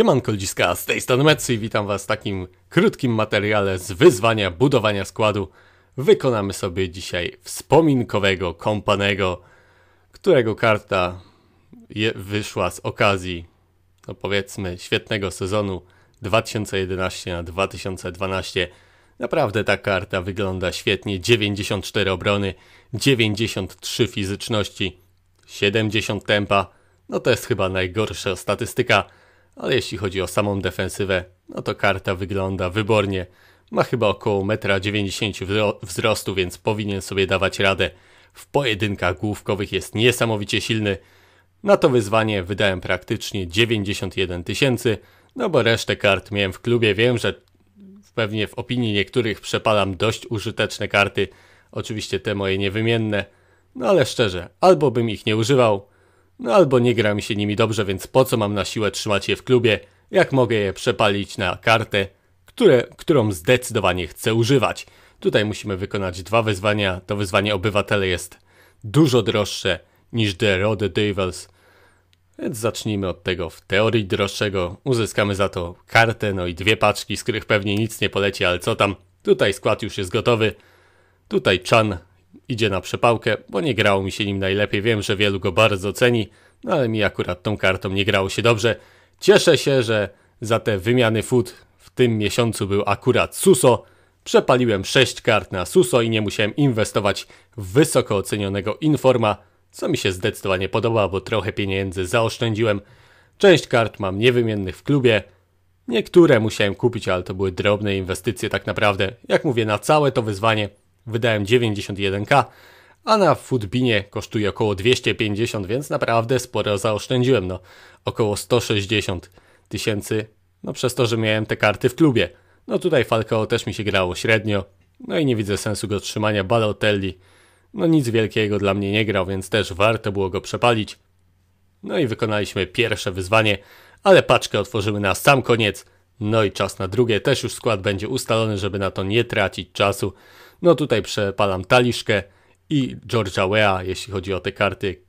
Siemanko Ludziska, z tej strony Metsu i witam Was w takim krótkim materiale z wyzwania budowania składu. Wykonamy sobie dzisiaj wspominkowego kompanego, którego karta je, wyszła z okazji, no powiedzmy, świetnego sezonu 2011 na 2012. Naprawdę ta karta wygląda świetnie. 94 obrony, 93 fizyczności, 70 tempa. No to jest chyba najgorsza statystyka ale jeśli chodzi o samą defensywę, no to karta wygląda wybornie. Ma chyba około 1,90 m wzrostu, więc powinien sobie dawać radę. W pojedynkach główkowych jest niesamowicie silny. Na to wyzwanie wydałem praktycznie 91 tysięcy, no bo resztę kart miałem w klubie. Wiem, że pewnie w opinii niektórych przepalam dość użyteczne karty, oczywiście te moje niewymienne, no ale szczerze, albo bym ich nie używał, no albo nie gra mi się nimi dobrze, więc po co mam na siłę trzymać je w klubie, jak mogę je przepalić na kartę, które, którą zdecydowanie chcę używać. Tutaj musimy wykonać dwa wyzwania. To wyzwanie obywatele jest dużo droższe niż The Road Devils. Więc zacznijmy od tego w teorii droższego. Uzyskamy za to kartę, no i dwie paczki, z których pewnie nic nie poleci, ale co tam. Tutaj skład już jest gotowy. Tutaj Chan idzie na przepałkę, bo nie grało mi się nim najlepiej. Wiem, że wielu go bardzo ceni, no ale mi akurat tą kartą nie grało się dobrze. Cieszę się, że za te wymiany fut w tym miesiącu był akurat Suso. Przepaliłem 6 kart na Suso i nie musiałem inwestować w wysoko ocenionego Informa, co mi się zdecydowanie podoba, bo trochę pieniędzy zaoszczędziłem. Część kart mam niewymiennych w klubie. Niektóre musiałem kupić, ale to były drobne inwestycje tak naprawdę. Jak mówię, na całe to wyzwanie – wydałem 91k, a na Foodbinie kosztuje około 250, więc naprawdę sporo zaoszczędziłem, no około 160 tysięcy, no przez to, że miałem te karty w klubie. No tutaj Falcao też mi się grało średnio, no i nie widzę sensu go trzymania, Balotelli, no nic wielkiego dla mnie nie grał, więc też warto było go przepalić. No i wykonaliśmy pierwsze wyzwanie, ale paczkę otworzymy na sam koniec, no i czas na drugie, też już skład będzie ustalony, żeby na to nie tracić czasu. No tutaj przepalam Taliszkę i George'a Wea, jeśli chodzi o te karty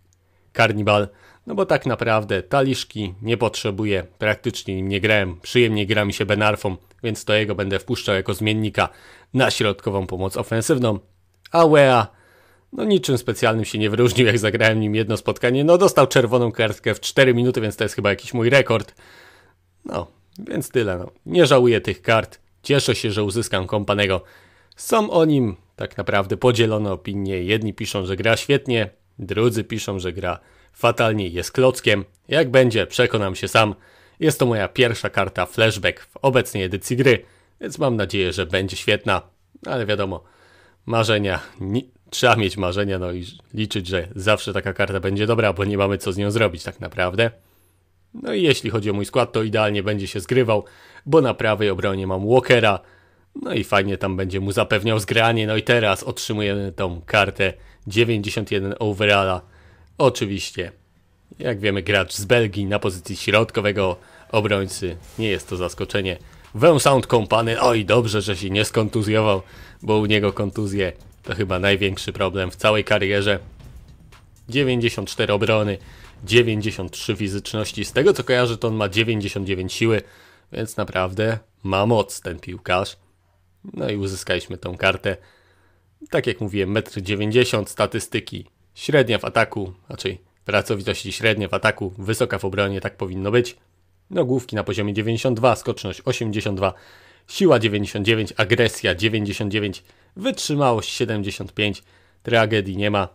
Carnival, no bo tak naprawdę Taliszki nie potrzebuję, praktycznie nim nie grałem, przyjemnie gra mi się Benarfą, więc to jego będę wpuszczał jako zmiennika na środkową pomoc ofensywną, a Wea no niczym specjalnym się nie wyróżnił, jak zagrałem nim jedno spotkanie. No dostał czerwoną kartkę w 4 minuty, więc to jest chyba jakiś mój rekord. No, więc tyle. No. Nie żałuję tych kart. Cieszę się, że uzyskam kompanego są o nim tak naprawdę podzielone opinie. Jedni piszą, że gra świetnie, drudzy piszą, że gra fatalnie jest klockiem. Jak będzie, przekonam się sam. Jest to moja pierwsza karta flashback w obecnej edycji gry, więc mam nadzieję, że będzie świetna. Ale wiadomo, marzenia, nie, trzeba mieć marzenia, no i liczyć, że zawsze taka karta będzie dobra, bo nie mamy co z nią zrobić tak naprawdę. No i jeśli chodzi o mój skład, to idealnie będzie się zgrywał, bo na prawej obronie mam Walkera, no i fajnie tam będzie mu zapewniał zgranie. No i teraz otrzymujemy tą kartę 91 overalla. Oczywiście, jak wiemy, gracz z Belgii na pozycji środkowego obrońcy. Nie jest to zaskoczenie. Sound Company, oj dobrze, że się nie skontuzjował, bo u niego kontuzje to chyba największy problem w całej karierze. 94 obrony, 93 fizyczności. Z tego co kojarzę, to on ma 99 siły, więc naprawdę ma moc ten piłkarz. No i uzyskaliśmy tą kartę. Tak jak mówiłem, 1,90 m statystyki, średnia w ataku, raczej pracowitości średnia w ataku, wysoka w obronie, tak powinno być. Nogłówki na poziomie 92, skoczność 82, siła 99, agresja 99, wytrzymałość 75, tragedii nie ma,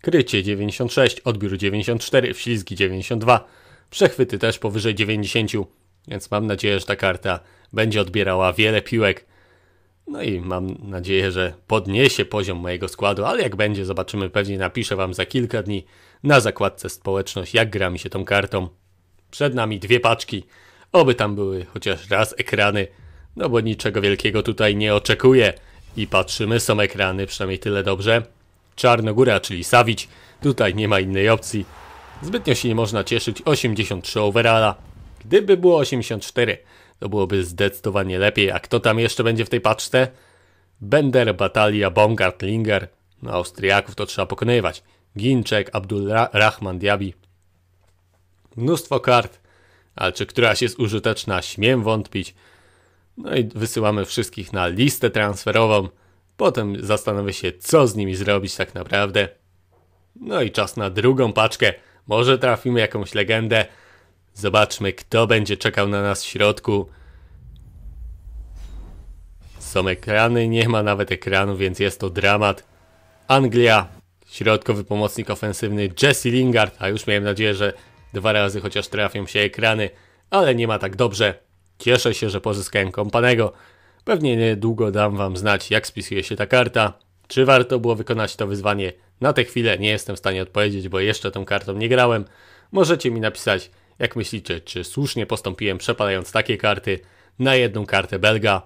krycie 96, odbiór 94, wślizgi 92, przechwyty też powyżej 90, więc mam nadzieję, że ta karta będzie odbierała wiele piłek no i mam nadzieję, że podniesie poziom mojego składu, ale jak będzie, zobaczymy. Pewnie napiszę Wam za kilka dni na zakładce społeczność, jak gra mi się tą kartą. Przed nami dwie paczki. Oby tam były chociaż raz ekrany, no bo niczego wielkiego tutaj nie oczekuję. I patrzymy, są ekrany, przynajmniej tyle dobrze. Czarnogóra, czyli Sawić. Tutaj nie ma innej opcji. Zbytnio się nie można cieszyć. 83 overalla. Gdyby było 84, to byłoby zdecydowanie lepiej. A kto tam jeszcze będzie w tej paczce? Bender, Batalia, Baumgart, Linger. No, Austriaków to trzeba pokonywać. Ginczek, Abdul Rahman, Diabi. Mnóstwo kart, ale czy któraś jest użyteczna, śmiem wątpić. No i wysyłamy wszystkich na listę transferową. Potem zastanowię się, co z nimi zrobić tak naprawdę. No i czas na drugą paczkę. Może trafimy jakąś legendę. Zobaczmy, kto będzie czekał na nas w środku. Są ekrany, nie ma nawet ekranu, więc jest to dramat. Anglia, środkowy pomocnik ofensywny Jesse Lingard, a już miałem nadzieję, że dwa razy chociaż trafią się ekrany, ale nie ma tak dobrze. Cieszę się, że pozyskałem kompanego. Pewnie niedługo dam wam znać, jak spisuje się ta karta. Czy warto było wykonać to wyzwanie? Na tę chwilę nie jestem w stanie odpowiedzieć, bo jeszcze tą kartą nie grałem. Możecie mi napisać jak myślicie, czy słusznie postąpiłem przepalając takie karty na jedną kartę Belga?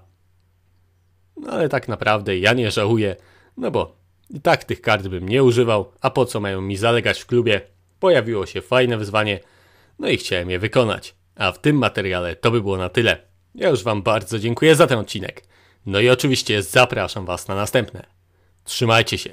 No ale tak naprawdę ja nie żałuję, no bo i tak tych kart bym nie używał, a po co mają mi zalegać w klubie? Pojawiło się fajne wyzwanie, no i chciałem je wykonać. A w tym materiale to by było na tyle. Ja już Wam bardzo dziękuję za ten odcinek. No i oczywiście zapraszam Was na następne. Trzymajcie się.